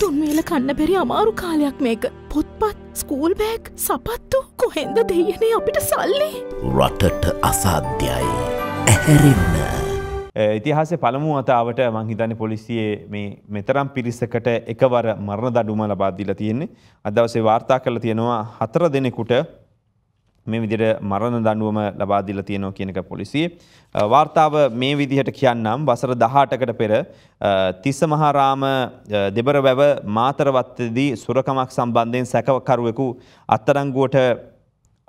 තුන්වේල කන්න බැරි අමාරු කාලයක් මේක පොත්පත් ස්කූල් බෑක් සපත්තු කොහෙන්ද දෙයනේ අපිට සල්ලි රටට අසාධ්‍යයි ඇහැරෙන්න. ඉතිහාස පළමු අතාවට මංහිතන්න පොලිසියේ මේ මෙතරම් පිරිසකට එකවර මරණ දඩුම ලබාදීලා තියෙන්නේ අදවසේ වාර්තා කරලා තියෙනවා හතර දෙනෙකුට මේ විදිහට මරණ දඬුවම ලබා දීලා තියෙනවා කියන එක පොලිසිය වාර්තාව මේ විදිහට කියන්නම් වසර 18කට පෙර තිස්ස මහරාම දෙබර වැව මාතරවත්තේදී සුරකමක් සම්බන්ධයෙන් සැකකරුවෙකු අත්අඩංගුවට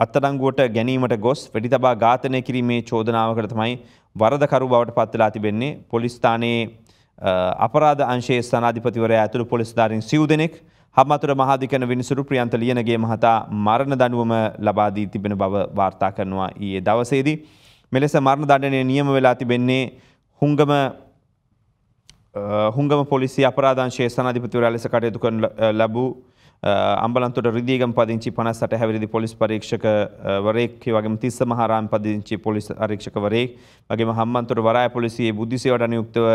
අත්අඩංගුවට ගැනීමට ගොස් වෙඩි තබා ඝාතනය කිරීමේ චෝදනාවකට තමයි වරදකරු බවට පත් වෙලා තිබෙන්නේ පොලිස් ස්ථානයේ අපරාධ අංශයේ ස්ථානාධිපතිවරයා ඇතුළු පොලිස්ධාරීන් සිව් දෙනෙක් හමතුර මහාධිකන විනිසුරු ප්‍රියන්ත ලියනගේ මහතා මරණ දඩුවම ලබාදී තිබෙන බව වාර්තා කරනවා ඊයේ දවසේදී. මෙලෙස මරණ දඩනය නියම වෙලා තිබෙන්නේ හුංගම හුංගම පොලිසි අපරාධංශයේ සනාධිපතිවරයා ලෙස කටයුතු කරන ලැබූ අම්බලන්තුට රදිගම් පදිංචි පනස්සට හැවිරිදි පොලිස් පරීක්ෂක වරේක් වගේ තිස්ස මහරාම් පදිංචි පොලිස් අරීක්ෂකවරේ වගේ හම්මන්තුට වරා පොලිසියේ බුද්ධිසේවට අනයුක්තව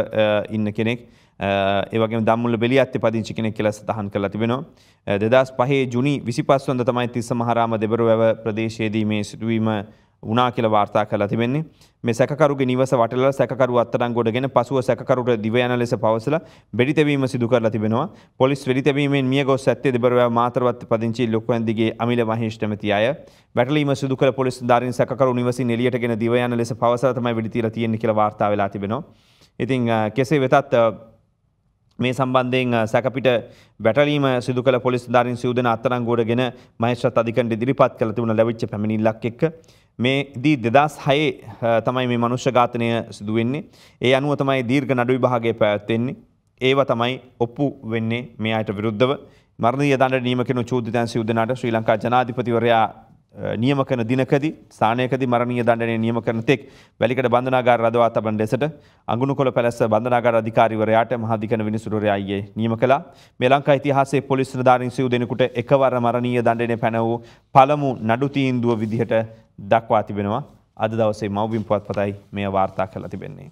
ඉන්න කෙනෙක් ඒවගේ දම්මුල බෙලි අත්ති පදිංචි කෙනෙක් කියලස් තහන් කළ තිබෙනවා දෙදස් පහේ ජුනි විසි පස්වන්ද තමයි තිස්ස මහරාම දෙබරුවැව ප්‍රදේශයේදී මේ සිටුවීම වනා කියල වාර්තා කලා තිබෙන්නේ මේ සැකරුගේ නිවස වටල සැකරු අත්තරන් ගොඩගෙන පසුව සැකරුට දිවයන ලෙස පවසල බෙඩිතවීම සිදු කරලා තිබෙනවා පොලිස් වෙඩිතවීමෙන් මිය ගොස් ඇත්තේ දෙබරව මාතරවත් පදිංචි ලොක්වන්දිගේ අමිල මහේෂ්ඨමති අය වැටලීම සිදු කළ පොලිස් ධාරින් සැකරු නිවසින් එළියටගෙන දිවයන ලෙස පවසල තමයි වෙඩිතීලා තියෙන්නේ කියලා වාර්තා වෙලා තිබෙනවා ඉතින් කෙසේ වෙතත් මේ සම්බන්ධයෙන් සැකපිට වැටලීම සිදු කළ පොලිස් ධාරීන් සිව්දෙන අත්අඩංගුවට ගෙන මහේස්ත්‍රාත් අධිකරණයට ඉදිරිපත් කළ තිබුණ ලැබිච්ච පැමිණිල්ලක් එක්ක මේදී 2006 තමයි මේ මනුෂ්‍ය ඝාතනය සිදු වෙන්නේ. ඒ අනුව තමයි දීර්ඝ නඩු විභාගය පැවැත්වෙන්නේ. ඒව තමයි ඔප්පු වෙන්නේ මේ අයට විරුද්ධව. මරණීය දඬ නීම කෙනු චූදිතයන් සිව්දෙනාට ශ්‍රී ලංකා ජනාධිපතිවරයා නියම කරන දිනකදී ස්ථානයකදී මරණීය දඬනය නියම කරන තෙක් වැලිකඩ බන්ධනාගාර රඳවා තබන ලෙසට අඟුණුකොළ පැලැස්ස බන්ධනාගාර අධිකාරීවරයාට මහාධිකරණ විනිසුරුවරයා ඊයේ නියම කළා. මේ ලංකා ඉතිහාසයේ පොලිස් නිලධාරීන් සිව් දෙනෙකුට එකවර මරණීය දඬනය පැන වූ පළමු නඩු තීන්දුව විදිහට දක්වා තිබෙනවා. අද දවසේ මව්බිම් පුවත්පතයි මෙය වාර්තා කරලා තිබෙන්නේ.